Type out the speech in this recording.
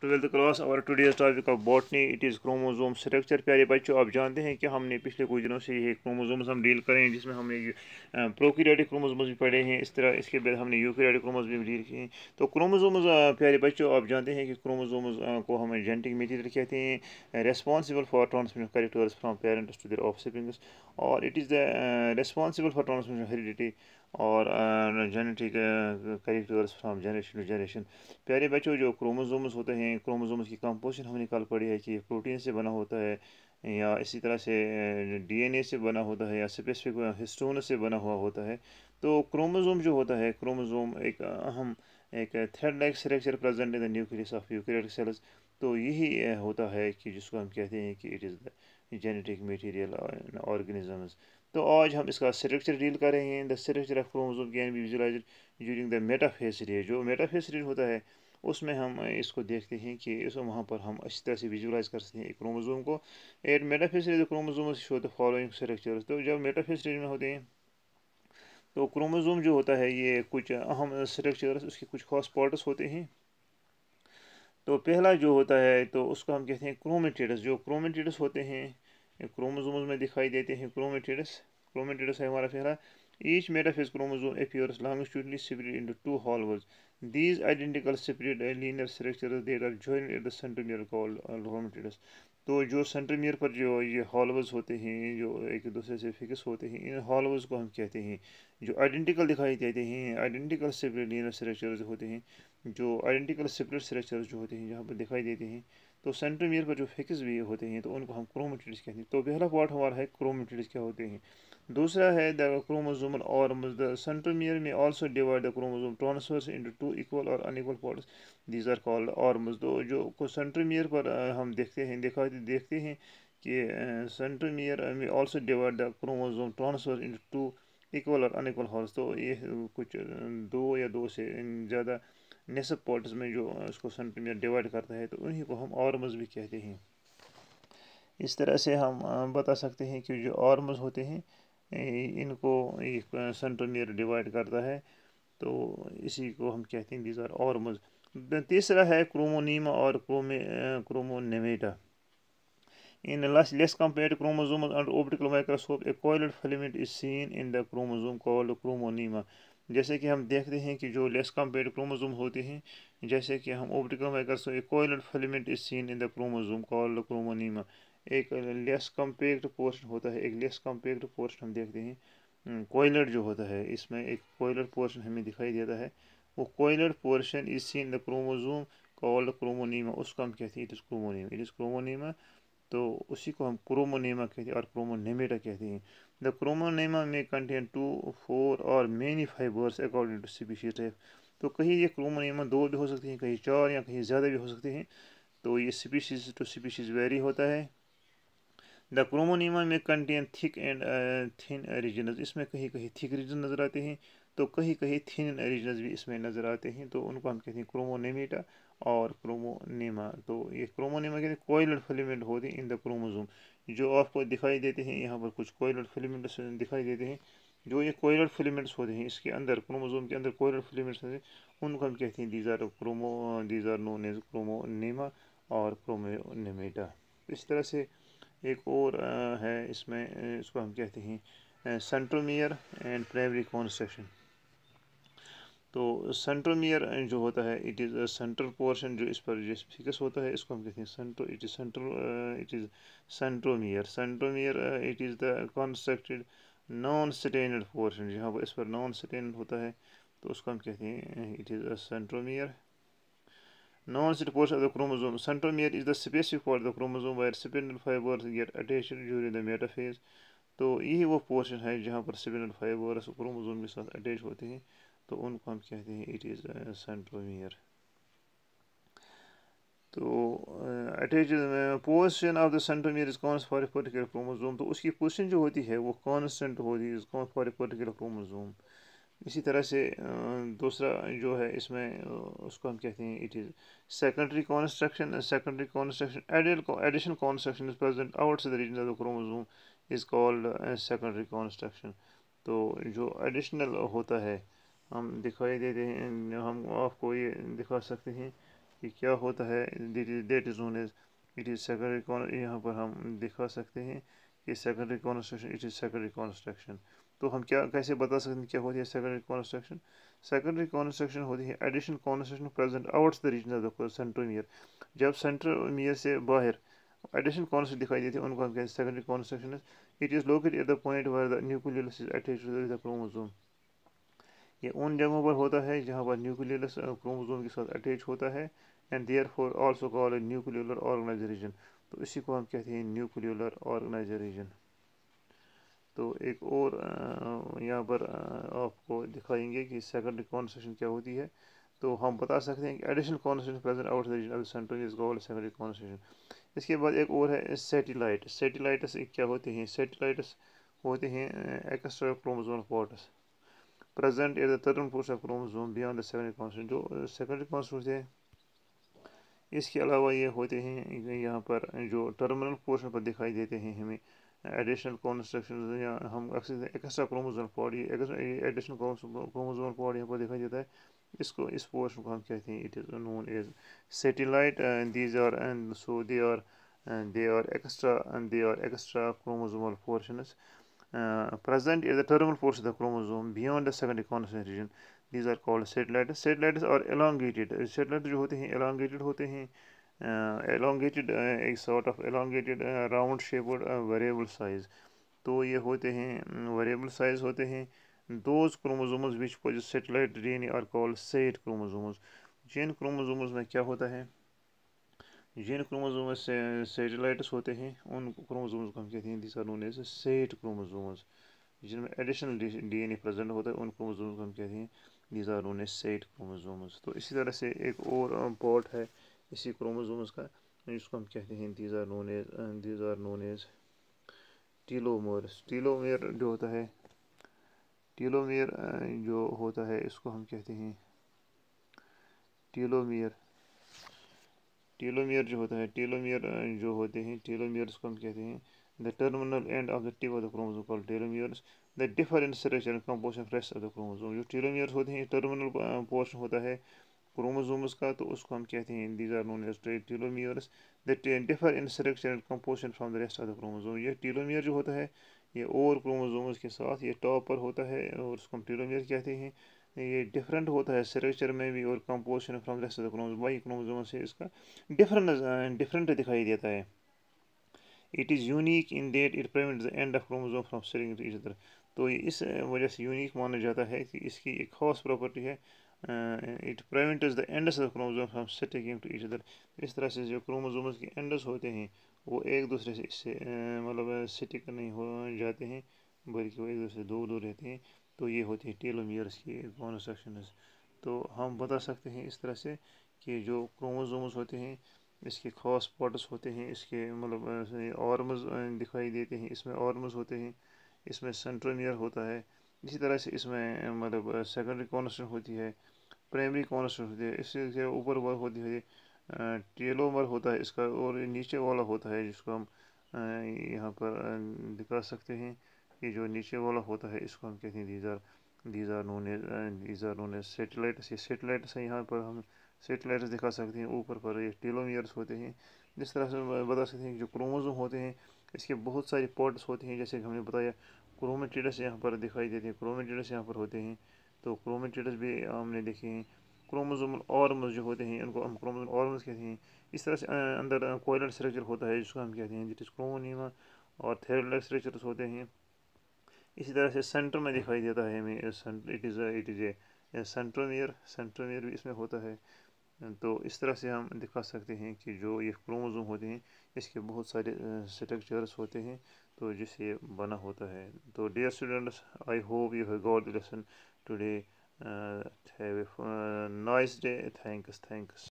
Twelfth class और today's topic of botany it is chromosome structure प्यारे बच्चों आप जानते हैं कि हमने पिछले कुछ दिनों से ये क्रोमोजोम्स हम डील करें जिसमें हमने प्रोक्रियाटिक क्रोमोजोम्स भी पढ़े हैं इस तरह इसके बाद हमने यूक्रियाटिक क्रोमोज भी डील किए हैं तो क्रोमोजोम्स प्यारे बच्चों आप जानते हैं कि क्रोमोजोम्स को हम जेंटिक मेटीरियल कहते हैं responsible for transmission characters from parents to their of और it is the responsible for transmission heredity और genetic characters from generation to generation प्यारे बच्चों जो क्रोमोजोम्स होते हैं क्रोमोजोम्स की कंपोजिशन हमने कल पढ़ी है कि प्रोटीन से बना होता है या इसी तरह से डीएनए से बना होता है या स्पेसिफिक हिस्टोन से बना हुआ होता है तो क्रोमोजोम जो होता है क्रोमोजोम एक अहम एक thread like structure present in the nucleus of eukaryotic cells तो यही होता है कि जिसको हम कहते हैं कि it is the genetic material organisms तो आज हम इसका स्ट्रक्चर डील कर रहे हैं the structure of chromosome can be visualize during the metaphase rays जो मेटाफेस रेज होता है उसमें हम इसको देखते हैं कि इस वहाँ पर हम अच्छी तरह से विजुलाइज कर सकते हैं क्रोमोसोम को at metaphase rays chromosome show the following structure तो जब मेटाफेस रेज में होते हैं तो क्रोमोसोम जो होता है ये कुछ अहम स्ट्रक्चर उसके कुछ खास पार्ट्स होते हैं तो पहला जो होता है तो उसको हम कहते हैं क्रोमेटेटस जो क्रोमेटेटस होते हैं क्रोमोजोम्स में दिखाई देते हैं क्रोमेटिडस क्रोमेटिडस है हमारा पहला each metaphase chromosome appears longitudinally split into two halves. These identical split linear structure that are joined at the centromere called uh, chromatidus. तो जो सेंट्रमियर पर जो ये हॉलवर्स होते हैं जो एक दूसरे से फिक्स होते हैं इन हॉलवर्स को हम कहते हैं जो आइडेंटिकल दिखाई देते हैं आइडेंटिकल सेपरेट लीनियर स्ट्रक्चर होते हैं जो आइडेंटिकल सेपरेट स्ट्रक्चर जो होते हैं जहाँ पर दिखाई देते हैं तो सेंट्रोमियर पर जो फिक्स भी होते हैं तो उनको हम क्रोमेटिड्स कहते हैं तो पहला पार्ट हमारा है क्रोमेटिड्स क्या होते हैं दूसरा है द क्रोमोजोमल और सेंट्रोमियर में also divide the chromosome transfers into two equal और unequal parts these are called arms तो जो को सेंट्रोमियर पर हम देखते हैं देखा देखते हैं कि सेंट्रोमियर में also divide the chromosome transfers into two equal और अनइक्वल हॉर्स तो ये कुछ दो या दो से ज़्यादा नसब पॉल्ट्स में जो उसको सेंटीमीटर डिवाइड करता है तो उन्हीं को हम ऑर्मस भी कहते हैं इस तरह से हम बता सकते हैं कि जो ऑर्मस होते हैं इनको सेंटीमीटर डिवाइड करता है तो इसी को हम कहते हैं दीज आर ऑर्मस तीसरा है क्रोमोनीमा और क्रोमे chromonemata in less, less compare chromosome under optical microscope a coiled filament is seen in the chromosome called chromonema जैसे कि हम देखते हैं कि जो लेस कम्पेयर क्रोमोजोम होते हैं जैसे कि हम ओप्टिकम एगर्स a coiled is seen in the chromosome call chromonema एक लेस कम्पेक्ट पोर्शन होता है एक लेस कम्पेक्ट पोर्शन हम देखते हैं कोयलर हम्म, जो होता है इसमें एक कोयलर पोर्शन हमें दिखाई देता है वो coiled portion is seen the chromosome call chromonema उसको हम कहते हैं it is chromonema it is chromonema तो उसी को हम क्रोमोनीमा कहते हैं और क्रोमोनेमेटा कहते हैं The chromonema may contain two, four और many fibers according to species type. तो कहीं ये क्रोमोनेमा दो भी हो सकती हैं कहीं चार या कहीं ज़्यादा भी हो सकते हैं तो ये स्पीशीज टू स्पीशीज वेरी होता है द क्रोमोनीमा में contain thick and thin regions इसमें कहीं कहीं थिक रीजन नज़र आते हैं तो कहीं कहीं थिन रीजनस भी इसमें नज़र आते हैं तो उनको हम कहते हैं क्रोमोनेमीटा और क्रोमोनीमा तो ये क्रोमोनीमा के लिए कोयलर फिलामेंट होते हैं इन द क्रोमोजोम जो आपको दिखाई देते हैं यहाँ पर कुछ कोयलर फिलामेंट्स दिखाई देते हैं जो ये कोयलर फिलामेंट्स होते हैं इसके अंदर क्रोमोजोम के अंदर कोयलर फिलामेंट्स होते हैं उनको हम कहते हैं दीज आर क्रोमो these are known as chromonema और क्रोमोनेमेटा इस तरह से एक और है इसमें इसको हम कहते हैं सेंट्रोमियर एंड प्राइमरी कॉन्स्ट्रक्शन तो सेंट्रल मीयर जो होता है इट इज़ सेंट्रल पोर्शन जो इस पर जो फिकस होता है इसको हम कहते हैं सेंट्रो it is central it is centromere centromere it is the constructed non stained portion जहाँ पर इस पर नॉन स्टेनड होता है तो उसको हम कहते हैं it is centromere non state portion of the chromosome centromere is the specific for the chromosome where spindle fibres get attached during the metaphase तो यही वो पोर्शन है जहाँ पर स्पिंडल फाइबर्स क्रोमोजोम के साथ अटैच होते हैं तो उनको हम कहते हैं इट इज़ सेंट्रोमियर तो attach position of the centromere is constant for a particular chromosome तो उसकी पोजिशन जो होती है वो कॉन्सटेंट होती है is constant for a particular chromosome इसी तरह से uh, दूसरा जो है इसमें uh, उसको हम कहते हैं it is secondary construction secondary construction एडियल addition construction is present out the region of the chromosome is called secondary construction तो जो एडिशनल होता है हम दिखाई देते हैं हम आपको ये दिखा सकते हैं कि क्या होता है that zone it is secondary यहाँ पर हम दिखा सकते हैं कि secondary construction it is secondary construction तो हम क्या कैसे बता सकते हैं क्या होती है सेकेंडरी कॉन्स्ट्रक्शन सेकेंडरी कॉन्स्ट्रक्शन होती है additional construction present outs the region of the सेंट्रो जब सेंट्रल मियर से बाहर एडिशन कॉन्स्ट्रक्शन दिखाई देती है उनको हम कहते हैं secondary construction it is locate at the point where the nucleus is attach to the chromosome ये उन जगहों पर होता है जहाँ पर न्यूक्लियस क्रोमोजोम के साथ अटैच होता है and therefore also call a nuclear organization तो इसी को हम कहते हैं न्यूक्लियर ऑर्गेनाइजेशन तो एक और यहाँ पर आपको दिखाएंगे कि सेकेंडरी कॉन्सेशन क्या होती है तो हम बता सकते हैं कि additional concession present out region of central is called secondary concession इसके बाद एक और है सेटेलाइट सैटेलाइटस क्या होते हैं सैटेलाइटस होते हैं extra chromosome parts present if the total force of chromosome beyond the secondary constant जो सेकेंडरी कॉन्स्टेंट है इसके अलावा ये होते हैं यहाँ पर जो टर्मिनल पोर्शन पर दिखाई देते हैं हमें एडिशनल कॉन्स्ट्रक्शन या हम एक्स्ट्रा क्रोमोजोम कॉड ये एडिशनल क्रोमोजोम कॉड यहाँ पर दिखाई देता है इसको इस पोर्शन को हम कहते हैं it is known as satellite these are and so they are they are extra they are extra chromosomal portions uh, present at the terminal portion of the chromosome beyond the secondary constant region these are called satellites satellites are elongated satellites जो होते हैं elongated होते हैं uh, elongated uh, a sort of elongated uh, round shaped uh, variable size तो ये होते हैं variable size होते हैं those chromosomes which possess satellite DNA are called set chromosomes Jin chromosomes में क्या होता है जिन क्रोमोजोम सेटेलाइट्स होते हैं उन क्रोमोजोम्स को हम कहते हैं this are known as sat chromosomes जिनमें एडिशनल डीएनए प्रेजेंट होता है उन क्रोमोजोम्स को हम कहते हैं these are known as sat chromosomes तो इसी तरह से एक और पार्ट है इसी क्रोमोजोम्स का जिसको हम कहते हैं these are known as these are known as telomeres telomere जो होता है टीलोमेर जो होता है इसको हम कहते हैं टीलोमेर टेलोमियर जो होता है टेलोमियर जो होते हैं टेलोमियर्स को हम कहते हैं the terminal end of the tip of the chromosome call telomeres the different structure and composition fresh of the chromosome जो टेलोमियर्स होते हैं टर्मिनल पोर्शन होता है क्रोमोसोम्स का तो उसको हम कहते हैं these are known as telomeres the differ in structure and composition from the rest of the chromosome ये टेलोमियर जो होता है ये और क्रोमोसोम्स के साथ ये टॉप पर होता है और उसको हम टेलोमियर कहते हैं ये डिफरेंट होता है स्ट्रक्चर में भी और composition from rest of the chromosome Y chromosome से इसका डिफरेंट डिफरेंट दिखाई देता है it is unique in that it prevent the end of chromosome from staring to each other तो इस वजह से यूनिक माना जाता है कि इसकी एक खास प्रॉपर्टी है it prevents the end of chromosome from sticking to each other इस तरह से जो क्रोमोसोम के एंडस होते हैं वो एक दूसरे से इससे मतलब सिटिक नहीं हो जाते हैं बल्कि वो एक दूसरे दूर दूर रहते हैं तो ये होती है टेलोमियर्स की कॉन्स्ट्रक्शनस तो हम बता सकते हैं इस तरह से कि जो क्रोमोसोम्स होते हैं इसके खास पार्ट्स होते हैं इसके मतलब ऑर्म्स दिखाई देते हैं इसमें ऑर्म्स होते हैं इसमें सेंट्रोमियर होता है इसी तरह से इसमें मतलब सेकेंडरी कॉन्स्टेंट होती है प्राइमरी कॉन्स्टेंट होती है इससे ऊपर वाला होती है टेलोमर होता है इसका और नीचे वाला होता है जिसको हम यहाँ पर दिखा सकते हैं ये जो नीचे वाला होता है इसको हम कहते हैं दीजार दीजार नोने दीजार नोने सेटेलाइट्स ये सेटेलाइट्स हैं यहाँ पर हम सेटेलाइट्स दिखा सकते हैं ऊपर पर ये टेलोमियर्स होते हैं जिस तरह से बता सकते हैं कि जो क्रोमोजोम होते हैं इसके बहुत सारे पॉट्स होते हैं जैसे कि हमने बताया क्रोमेटिडस यहाँ पर दिखाई देते हैं क्रोमेटिडस यहाँ पर होते हैं तो क्रोमेटिडस भी हमने देखे हैं क्रोमोजोम ऑर्म्स जो होते हैं उनको हम क्रोमोजोमल ऑर्म्स कहते हैं इस तरह से अंदर कोयलर स्ट्रक्चर होता है जिसको हम कहते हैं जिस क्रोमोनीमा और थेरोलर स्ट्रक्चर्स होते हैं इसी तरह से सेंटर में दिखाई देता है हमें it is it is a centromere centromere भी इसमें होता है तो इस तरह से हम दिखा सकते हैं कि जो ये क्रोमोजोम होते हैं इसके बहुत सारे स्ट्रक्चर्स होते हैं तो जिससे बना होता है तो dear students I hope you have got lesson today have nice day thanks thanks